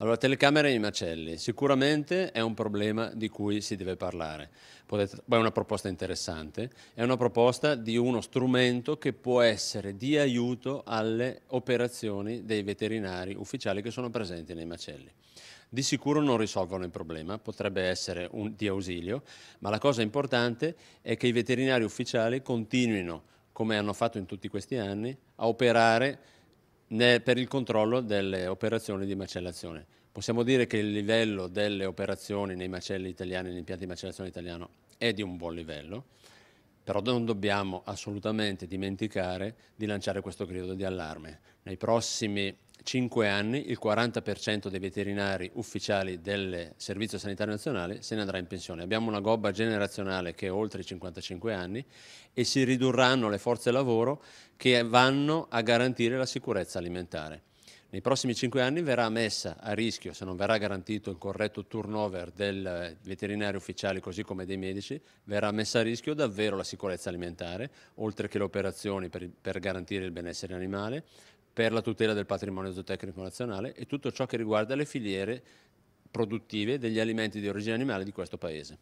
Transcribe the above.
Allora, telecamere nei macelli, sicuramente è un problema di cui si deve parlare. è una proposta interessante, è una proposta di uno strumento che può essere di aiuto alle operazioni dei veterinari ufficiali che sono presenti nei macelli. Di sicuro non risolvono il problema, potrebbe essere un, di ausilio, ma la cosa importante è che i veterinari ufficiali continuino, come hanno fatto in tutti questi anni, a operare per il controllo delle operazioni di macellazione. Possiamo dire che il livello delle operazioni nei macelli italiani, negli impianti di macellazione italiano, è di un buon livello, però non dobbiamo assolutamente dimenticare di lanciare questo grido di allarme. Nei prossimi 5 anni il 40% dei veterinari ufficiali del Servizio Sanitario Nazionale se ne andrà in pensione. Abbiamo una gobba generazionale che è oltre i 55 anni e si ridurranno le forze lavoro che vanno a garantire la sicurezza alimentare. Nei prossimi 5 anni verrà messa a rischio, se non verrà garantito il corretto turnover del veterinario ufficiale così come dei medici, verrà messa a rischio davvero la sicurezza alimentare, oltre che le operazioni per, per garantire il benessere animale, per la tutela del patrimonio zootecnico nazionale e tutto ciò che riguarda le filiere produttive degli alimenti di origine animale di questo Paese.